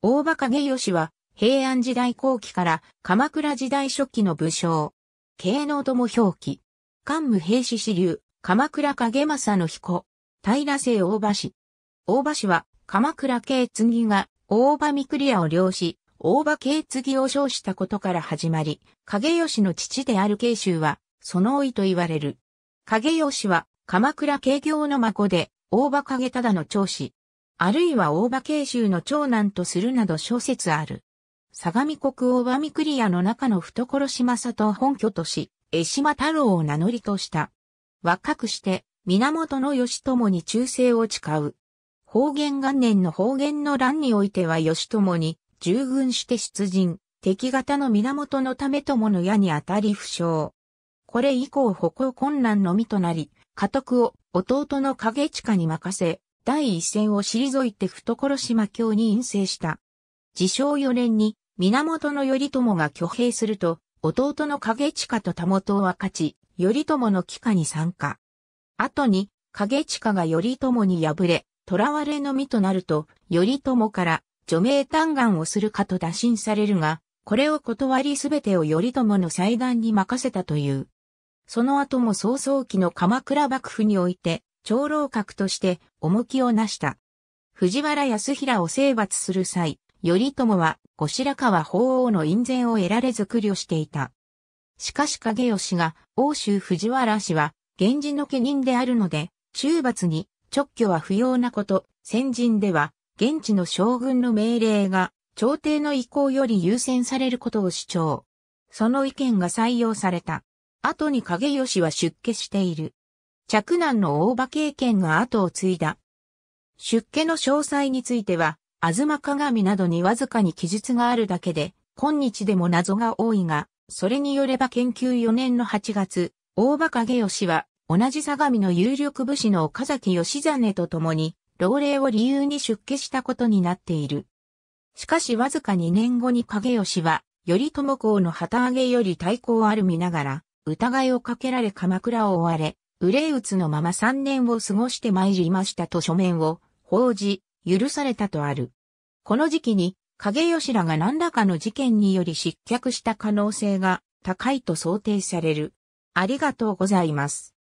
大場影義は平安時代後期から鎌倉時代初期の武将。慶能とも表記。官武平氏支流、鎌倉影正の彦。平成大場氏。大場氏は鎌倉慶継が大場御栗屋を領し、大場慶継を称したことから始まり、影義の父である慶州は、その老いと言われる。影義は鎌倉慶行の孫で、大場影忠の長子。あるいは大場慶州の長男とするなど諸説ある。相模国大場リ栗の中の懐島里を本拠とし、江島太郎を名乗りとした。若くして、源義朝に忠誠を誓う。方言元年の方言の乱においては義朝に、従軍して出陣、敵方の源のため友の矢に当たり負傷。これ以降歩行困難のみとなり、家督を弟の影近に任せ、第一線を退いて懐島京に陰性した。自称4年に源頼朝が挙兵すると、弟の影近と田元は勝ち、頼朝の帰化に参加。後に、影近が頼朝に敗れ、囚われの身となると、頼朝から除名嘆願をするかと打診されるが、これを断りすべてを頼朝の祭壇に任せたという。その後も早々期の鎌倉幕府において、長老閣として重きをなした。藤原康平を征伐する際、頼朝は後白河法皇の院前を得られず苦慮していた。しかし影吉が欧州藤原氏は源氏の家人であるので、中罰に直居は不要なこと、先人では現地の将軍の命令が朝廷の意向より優先されることを主張。その意見が採用された。後に影吉は出家している。着難の大場経験が後を継いだ。出家の詳細については、東鏡などにわずかに記述があるだけで、今日でも謎が多いが、それによれば研究4年の8月、大場影義は、同じ相模の有力武士の岡崎義真と共に、老齢を理由に出家したことになっている。しかしわずか2年後に影吉は、頼朝公の旗揚げより対抗をある見ながら、疑いをかけられ鎌倉を追われ、憂鬱のまま3年を過ごして参りましたと書面を報じ、許されたとある。この時期に、影吉らが何らかの事件により失脚した可能性が高いと想定される。ありがとうございます。